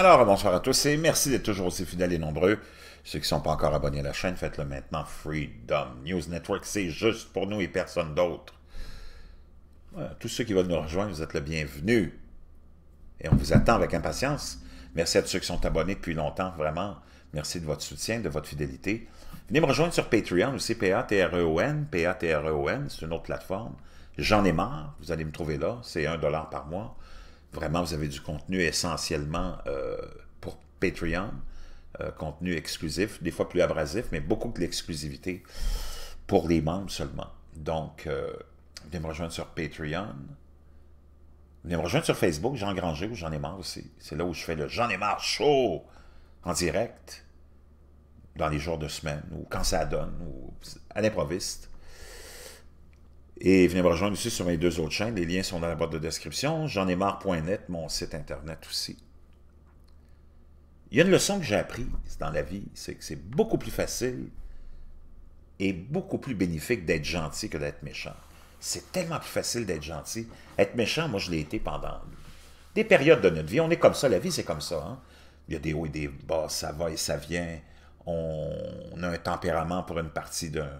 Alors, bonsoir à tous et merci d'être toujours aussi fidèles et nombreux. Ceux qui ne sont pas encore abonnés à la chaîne, faites-le maintenant. Freedom News Network, c'est juste pour nous et personne d'autre. tous ceux qui veulent nous rejoindre, vous êtes le bienvenu. Et on vous attend avec impatience. Merci à tous ceux qui sont abonnés depuis longtemps, vraiment. Merci de votre soutien, de votre fidélité. Venez me rejoindre sur Patreon aussi, P-A-T-R-E-O-N, P-A-T-R-E-O-N, c'est une autre plateforme. J'en ai marre, vous allez me trouver là, c'est un dollar par mois vraiment, vous avez du contenu essentiellement euh, pour Patreon, euh, contenu exclusif, des fois plus abrasif, mais beaucoup de l'exclusivité pour les membres seulement. Donc, euh, venez me rejoindre sur Patreon. Venez me rejoindre sur Facebook, Jean Granger, ou j'en ai marre aussi. C'est là où je fais le J'en ai marre chaud en direct dans les jours de semaine, ou quand ça donne, ou à l'improviste. Et venez me rejoindre aussi sur mes deux autres chaînes. Les liens sont dans la boîte de description. J'en ai marre.net, mon site internet aussi. Il y a une leçon que j'ai apprise dans la vie, c'est que c'est beaucoup plus facile et beaucoup plus bénéfique d'être gentil que d'être méchant. C'est tellement plus facile d'être gentil. Être méchant, moi, je l'ai été pendant des périodes de notre vie. On est comme ça, la vie, c'est comme ça. Hein. Il y a des hauts et des bas, ça va et ça vient. On a un tempérament pour une partie d'un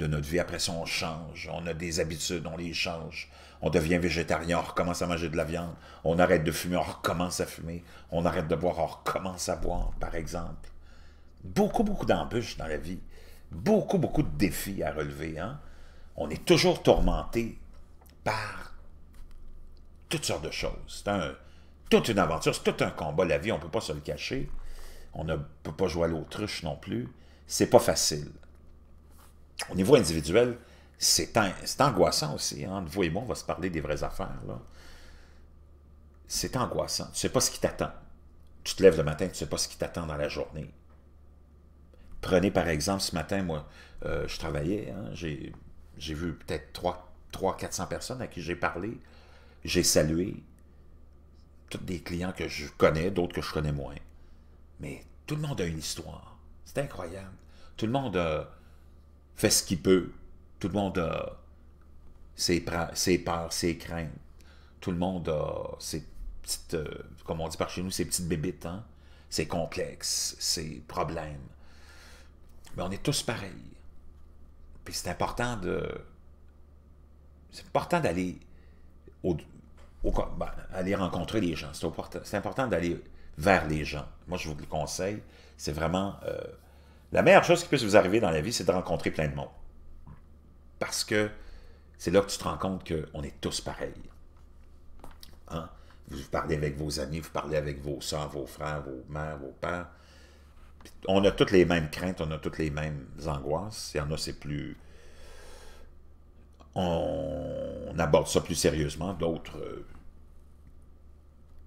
de notre vie. Après ça, on change, on a des habitudes, on les change. On devient végétarien, on recommence à manger de la viande. On arrête de fumer, on recommence à fumer. On arrête de boire, on recommence à boire, par exemple. Beaucoup, beaucoup d'embûches dans la vie. Beaucoup, beaucoup de défis à relever. Hein? On est toujours tourmenté par toutes sortes de choses. C'est toute une aventure, c'est tout un combat. La vie, on ne peut pas se le cacher. On ne peut pas jouer à l'autruche non plus. C'est pas facile au niveau individuel, c'est angoissant aussi. Hein? Vous et moi, on va se parler des vraies affaires. C'est angoissant. Tu ne sais pas ce qui t'attend. Tu te lèves le matin, tu ne sais pas ce qui t'attend dans la journée. Prenez par exemple, ce matin, moi, euh, je travaillais, hein. j'ai vu peut-être 300-400 personnes à qui j'ai parlé, j'ai salué, tous des clients que je connais, d'autres que je connais moins. Mais tout le monde a une histoire. C'est incroyable. Tout le monde a fait ce qu'il peut. Tout le monde a ses, ses peurs, ses craintes. Tout le monde a ses petites, euh, comme on dit par chez nous, ses petites bébites, hein? ses complexes, ses problèmes. Mais on est tous pareils. Puis c'est important de. C'est important d'aller ben, aller rencontrer les gens. C'est important, d'aller vers les gens. Moi, je vous le conseille, c'est vraiment euh, la meilleure chose qui puisse vous arriver dans la vie, c'est de rencontrer plein de monde. Parce que c'est là que tu te rends compte qu'on est tous pareils. Hein? Vous parlez avec vos amis, vous parlez avec vos soeurs, vos frères, vos mères, vos pères. On a toutes les mêmes craintes, on a toutes les mêmes angoisses. Il y en a, c'est plus... On aborde ça plus sérieusement. D'autres, euh,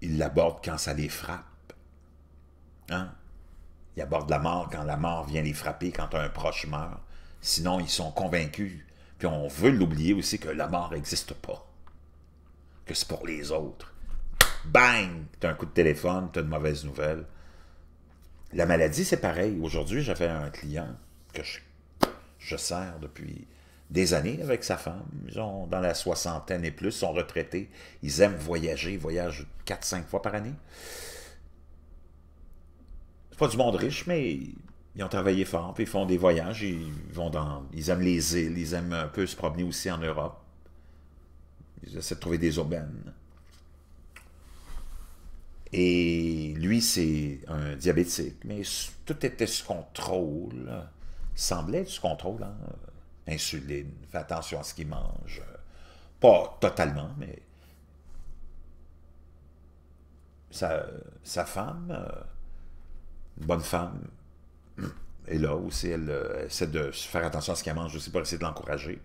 ils l'abordent quand ça les frappe. Hein? Ils abordent la mort quand la mort vient les frapper, quand un proche meurt. Sinon, ils sont convaincus, puis on veut l'oublier aussi, que la mort n'existe pas. Que c'est pour les autres. Bang! T'as un coup de téléphone, t'as une mauvaise nouvelle. La maladie, c'est pareil. Aujourd'hui, j'avais un client que je, sers depuis des années avec sa femme. Ils ont dans la soixantaine et plus, sont retraités. Ils aiment voyager, ils voyagent 4-5 fois par année c'est pas du monde riche, mais ils ont travaillé fort, puis ils font des voyages, ils vont dans, ils aiment les îles, ils aiment un peu se promener aussi en Europe. Ils essaient de trouver des aubaines. Et lui, c'est un diabétique, mais tout était sous contrôle. Semblait être sous contrôle, hein? Insuline, Fais attention à ce qu'il mange. Pas totalement, mais... Sa, sa femme euh, bonne femme est là aussi, elle, euh, essaie de faire attention à ce qu'elle mange sais pas essayer de l'encourager.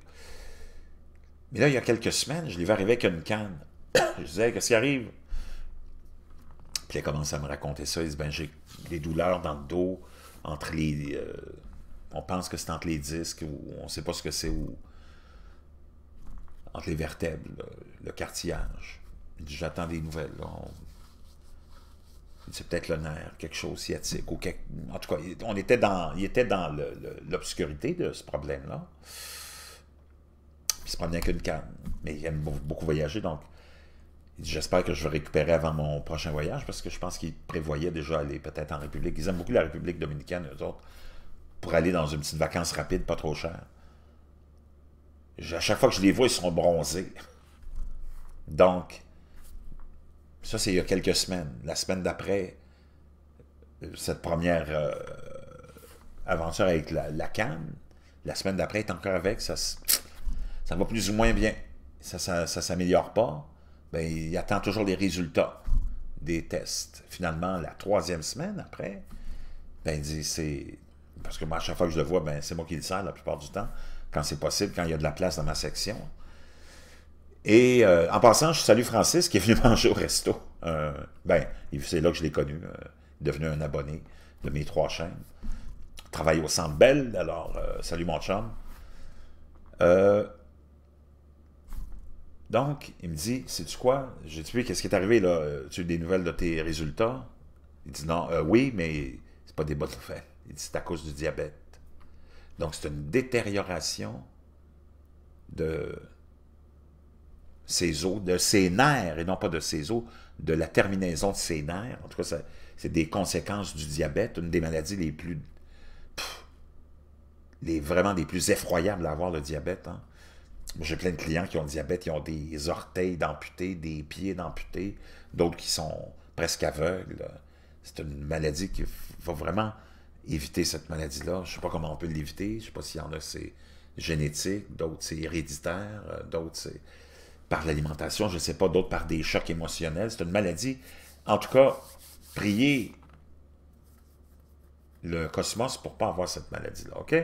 Mais là, il y a quelques semaines, je l'ai vu arriver avec une canne. je disais, qu'est-ce qui arrive? Puis elle commence à me raconter ça. Elle dit, ben, j'ai des douleurs dans le dos, entre les. Euh, on pense que c'est entre les disques, ou on ne sait pas ce que c'est, ou entre les vertèbres, le, cartilage. J'attends des nouvelles c'est peut-être le nerf, quelque chose sciatique, ou en tout cas, on était dans, il était dans l'obscurité de ce problème-là. Il se promenait qu'une canne, mais il aime beaucoup voyager, donc j'espère que je vais récupérer avant mon prochain voyage, parce que je pense qu'il prévoyait déjà aller peut-être en République. Ils aiment beaucoup la République dominicaine, eux autres, pour aller dans une petite vacance rapide, pas trop chère. À chaque fois que je les vois, ils sont bronzés. Donc, ça, c'est il y a quelques semaines. La semaine d'après, cette première euh, aventure avec la, la canne, la semaine d'après, est encore avec, ça, ça va plus ou moins bien. Ça ne s'améliore pas. mais ben, il attend toujours les résultats des tests. Finalement, la troisième semaine après, ben, c'est... Parce que moi, à chaque fois que je le vois, ben, c'est moi qui le sers la plupart du temps, quand c'est possible, quand il y a de la place dans ma section. Et euh, en passant, je salue Francis qui est venu manger au resto. Euh, ben, c'est là que je l'ai connu, euh, est devenu un abonné de mes trois chaînes. Travaille au Centre Belle, alors salut mon chum. donc, il me dit, c'est tu quoi? J'ai dit, qu'est-ce qui est arrivé là? Tu as des nouvelles de tes résultats? Il dit, non, oui, mais c'est pas des bonnes faits. » Il dit, c'est à cause du diabète. Donc, c'est une détérioration de ses os, de ses nerfs, et non pas de ses os, de la terminaison de ses nerfs. En tout cas, c'est des conséquences du diabète, une des maladies les plus... les, vraiment des plus effroyables à avoir, le diabète. Hein. J'ai plein de clients qui ont le diabète, ils ont des orteils d'amputés, des pieds d'amputés, d'autres qui sont presque aveugles. C'est une maladie qui va vraiment éviter cette maladie-là. Je ne sais pas comment on peut l'éviter. Je ne sais pas s'il y en a, c'est génétique, d'autres, c'est héréditaire, euh, d'autres, c'est par l'alimentation, je ne sais pas, d'autres par des chocs émotionnels. C'est une maladie. En tout cas, prier le cosmos pour ne pas avoir cette maladie-là, OK?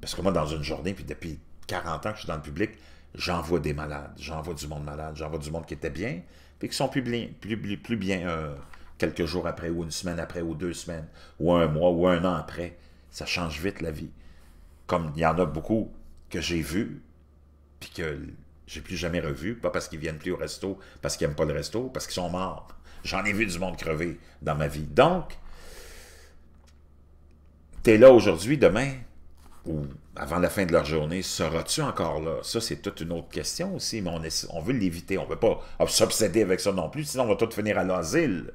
Parce que moi, dans une journée, puis depuis 40 ans que je suis dans le public, j'envoie des malades, j'envoie du monde malade, j'envoie du monde qui était bien, puis qui sont plus bien, plus, bien euh, quelques jours après, ou une semaine après, ou deux semaines, ou un mois, ou un an après. Ça change vite la vie. Comme il y en a beaucoup que j'ai vus, puis que j'ai plus jamais revu, pas parce qu'ils viennent plus au resto, parce qu'ils n'aiment pas le resto, parce qu'ils sont morts. J'en ai vu du monde crever dans ma vie. Donc, tu es là aujourd'hui, demain, ou avant la fin de leur journée, seras-tu encore là? Ça, c'est toute une autre question aussi, mais on, veut l'éviter. On ne veut pas s'obséder avec ça non plus, sinon on va tout finir à l'asile.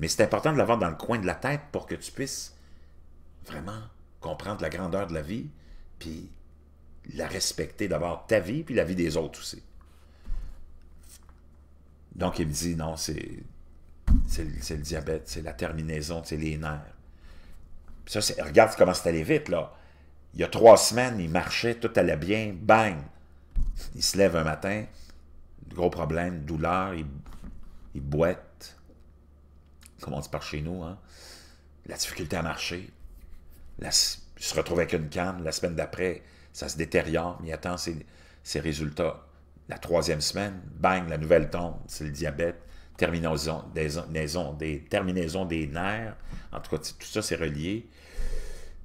Mais c'est important de l'avoir dans le coin de la tête pour que tu puisses vraiment comprendre la grandeur de la vie, puis la respecter d'abord ta vie, puis la vie des autres aussi. Donc il me dit, non, c'est le diabète, c'est la terminaison, c'est les nerfs. Puis ça, regarde comment c'est allé vite, là. Il y a trois semaines, il marchait, tout allait bien, bang! Il se lève un matin, gros problème, douleur, il, il boite, comment on dit par chez nous, hein? la difficulté à marcher, il se retrouve avec une canne, la semaine d'après, ça se détériore, mais il attend ses, résultats. La troisième semaine, bang, la nouvelle tombe, c'est le diabète, terminaison des, des, des nerfs, en tout cas, tout ça, c'est relié.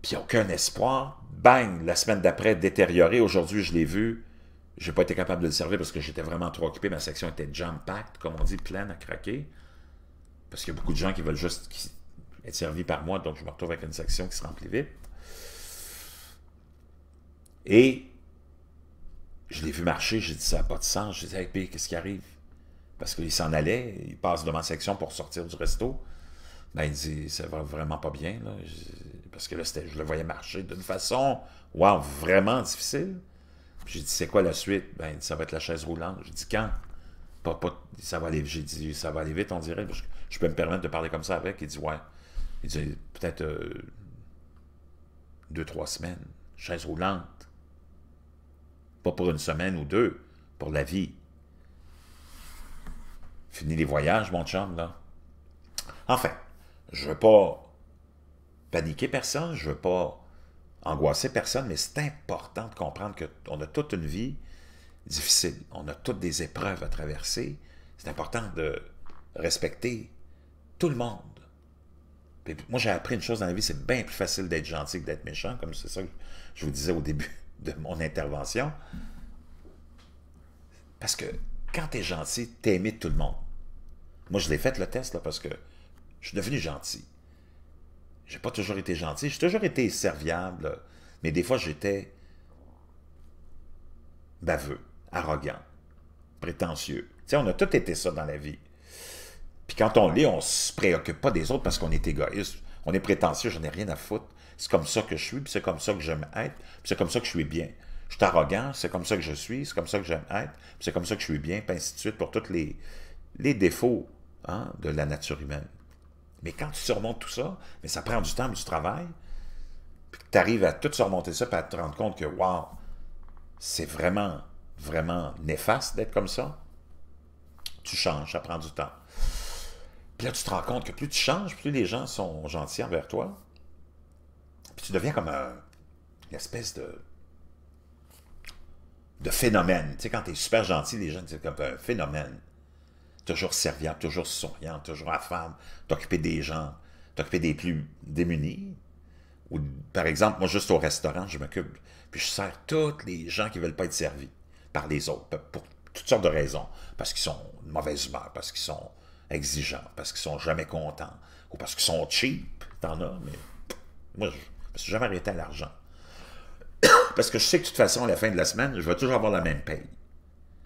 Puis aucun espoir, bang, la semaine d'après, détérioré. Aujourd'hui, je l'ai vu, je n'ai pas été capable de le servir parce que j'étais vraiment trop occupé, ma section était jam-packed, comme on dit, pleine à craquer, parce qu'il y a beaucoup de gens qui veulent juste être servis par moi, donc je me retrouve avec une section qui se remplit vite. Et je l'ai vu marcher, j'ai dit ça n'a pas de sens. J'ai dit, hey, qu'est-ce qui arrive? Parce qu'il s'en allait, il passe devant section pour sortir du resto. Ben, il dit, ça va vraiment pas bien, Parce que là, je le voyais marcher d'une façon, vraiment difficile. J'ai dit, c'est quoi la suite? Ben, ça va être la chaise roulante. J'ai dit, quand? Pas, ça va aller, j'ai dit, ça va aller vite, on dirait. Je, peux me permettre de parler comme ça avec. Il dit, ouais. Il dit, peut-être euh, deux, trois semaines, chaise roulante. Pas pour une semaine ou deux, pour la vie. Fini les voyages, mon chum, là. Enfin, je veux pas paniquer personne, je veux pas angoisser personne, mais c'est important de comprendre qu'on a toute une vie difficile. On a toutes des épreuves à traverser. C'est important de respecter tout le monde. moi, j'ai appris une chose dans la vie, c'est bien plus facile d'être gentil que d'être méchant, comme c'est ça que je vous disais au début de mon intervention. Parce que quand tu es gentil, t'aimes tout le monde. Moi, je l'ai fait le test là, parce que je suis devenu gentil. J'ai pas toujours été gentil, j'ai toujours été serviable, mais des fois j'étais baveux, arrogant, prétentieux. Tu on a tout été ça dans la vie. Puis quand on lit, on se préoccupe pas des autres parce qu'on est égoïste. On est prétentieux, j'en ai rien à foutre c'est comme ça que je suis, puis c'est comme ça que j'aime être, puis c'est comme ça que je suis bien. Je suis arrogant, c'est comme ça que je suis, c'est comme ça que j'aime être, puis c'est comme ça que je suis bien, puis ainsi de suite, pour tous les, les défauts hein, de la nature humaine. Mais quand tu surmontes tout ça, mais ça prend du temps, du travail, puis que tu arrives à tout surmonter ça, puis à te rendre compte que, wow, c'est vraiment, vraiment néfaste d'être comme ça, tu changes, ça prend du temps. Puis là, tu te rends compte que plus tu changes, plus les gens sont gentils envers toi, tu deviens comme un, une espèce de de phénomène. Tu sais, quand tu es super gentil, les gens, c'est comme un phénomène. Toujours serviable, toujours souriant, toujours affable, t'occuper des gens, t'occuper des plus démunis. Ou, par exemple, moi, juste au restaurant, je m'occupe, puis je sers toutes les gens qui ne veulent pas être servis par les autres, pour toutes sortes de raisons. Parce qu'ils sont de mauvaise humeur, parce qu'ils sont exigeants, parce qu'ils sont jamais contents, ou parce qu'ils sont cheap. T'en as, mais moi, je, je ne suis jamais arrêté à l'argent. Parce que je sais que de toute façon, à la fin de la semaine, je vais toujours avoir la même paye.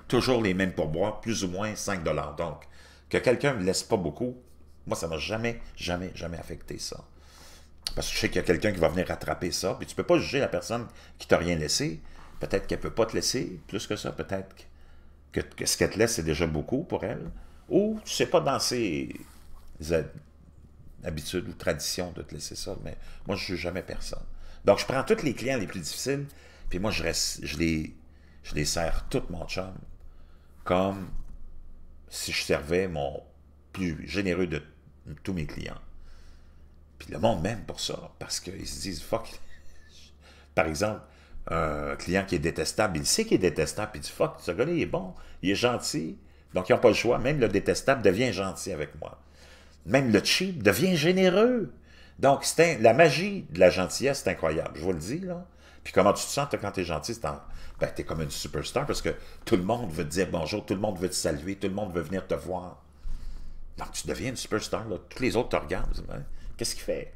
Toujours les mêmes pourboires, plus ou moins 5 Donc, que quelqu'un ne me laisse pas beaucoup, moi, ça ne m'a jamais, jamais, jamais affecté ça. Parce que je sais qu'il y a quelqu'un qui va venir rattraper ça. Puis tu ne peux pas juger la personne qui t'a rien laissé. Peut-être qu'elle ne peut pas te laisser plus que ça. Peut-être que, ce qu'elle te laisse, c'est déjà beaucoup pour elle. Ou tu ne sais pas dans ses habitude ou tradition de te laisser ça, mais moi, je ne suis jamais personne. Donc, je prends tous les clients les plus difficiles, puis moi, je, reste, je, les, je les sers tout mon chum comme si je servais mon plus généreux de tous mes clients. Puis le monde m'aime pour ça, parce qu'ils se disent, fuck. Par exemple, un client qui est détestable, il sait qu'il est détestable, puis il dit, fuck, ce gars-là, il est bon, il est gentil. Donc, ils n'ont pas le choix. Même le détestable devient gentil avec moi même le cheap devient généreux. Donc, c'est la magie de la gentillesse, c'est incroyable, je vous le dis, là. Puis comment tu te sens quand tu es gentil? Ben, tu es comme une superstar parce que tout le monde veut te dire bonjour, tout le monde veut te saluer, tout le monde veut venir te voir. Donc, tu deviens une superstar. Là. Tous les autres te regardent. Hein. Qu'est-ce qu'il fait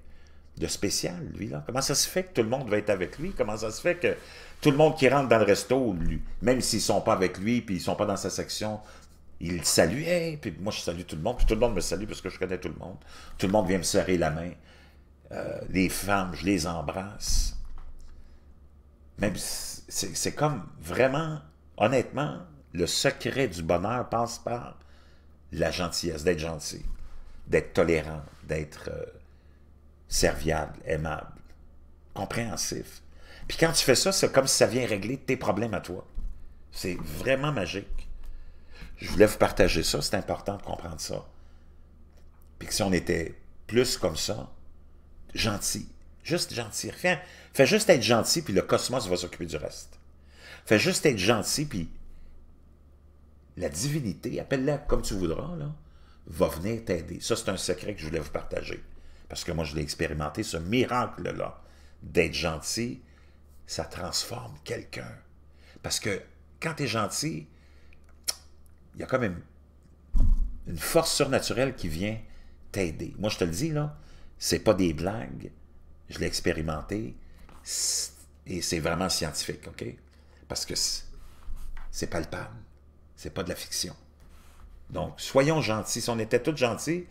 de spécial, lui? là Comment ça se fait que tout le monde va être avec lui? Comment ça se fait que tout le monde qui rentre dans le resto, lui, même s'ils ne sont pas avec lui puis ils ne sont pas dans sa section, il saluait, puis moi je salue tout le monde, puis tout le monde me salue parce que je connais tout le monde. Tout le monde vient me serrer la main. Euh, les femmes, je les embrasse. Même c'est comme vraiment, honnêtement, le secret du bonheur passe par la gentillesse, d'être gentil, d'être tolérant, d'être euh, serviable, aimable, compréhensif. Puis quand tu fais ça, c'est comme si ça vient régler tes problèmes à toi. C'est vraiment magique. Je voulais vous partager ça, c'est important de comprendre ça. Puis que si on était plus comme ça, gentil, juste gentil, rien. Fais juste être gentil, puis le cosmos va s'occuper du reste. Fais juste être gentil, puis la divinité, appelle-la comme tu voudras, là, va venir t'aider. Ça, c'est un secret que je voulais vous partager. Parce que moi, je l'ai expérimenté, ce miracle-là, d'être gentil, ça transforme quelqu'un. Parce que quand tu es gentil, il y a quand même une force surnaturelle qui vient t'aider. Moi, je te le dis, là, c'est pas des blagues. Je l'ai expérimenté et c'est vraiment scientifique, OK? Parce que c'est palpable. C'est pas de la fiction. Donc, soyons gentils. Si on était tous gentils,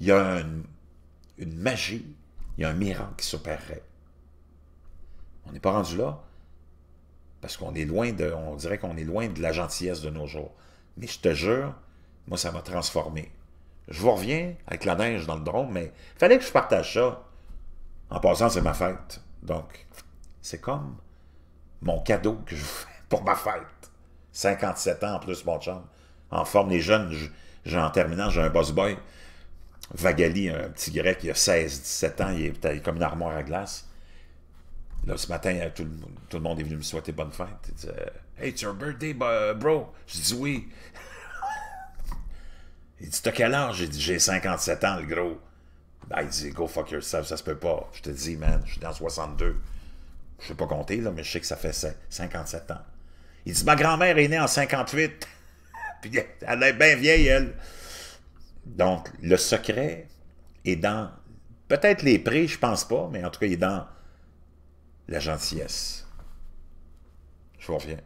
il y a une, magie, il y a un miracle qui s'opérerait. On n'est pas rendu là parce qu'on est loin de, on dirait qu'on est loin de la gentillesse de nos jours. Mais je te jure, moi, ça m'a transformé. Je vous reviens avec la neige dans le drone, mais fallait que je partage ça. En passant, c'est ma fête. Donc, c'est comme mon cadeau que je fais pour ma fête. 57 ans en plus, mon chum. En forme, des jeunes, j'ai en terminant, j'ai un boss boy. Vagali, un petit grec, il a 16-17 ans, il est, comme une armoire à glace. Là, ce matin, tout le, monde est venu me souhaiter bonne fête. Il Hey, it's your birthday, bro. Je dis oui. il dit T'as quel âge J'ai dit J'ai 57 ans, le gros. Ben, il dit Go fuck yourself, ça se peut pas. Je te dis, man, je suis dans 62. Je sais pas compter, là, mais je sais que ça fait 57 ans. Il dit Ma grand-mère est née en 58. Puis elle est bien vieille, elle. Donc, le secret est dans. Peut-être les prix, je pense pas, mais en tout cas, il est dans la gentillesse. Je reviens.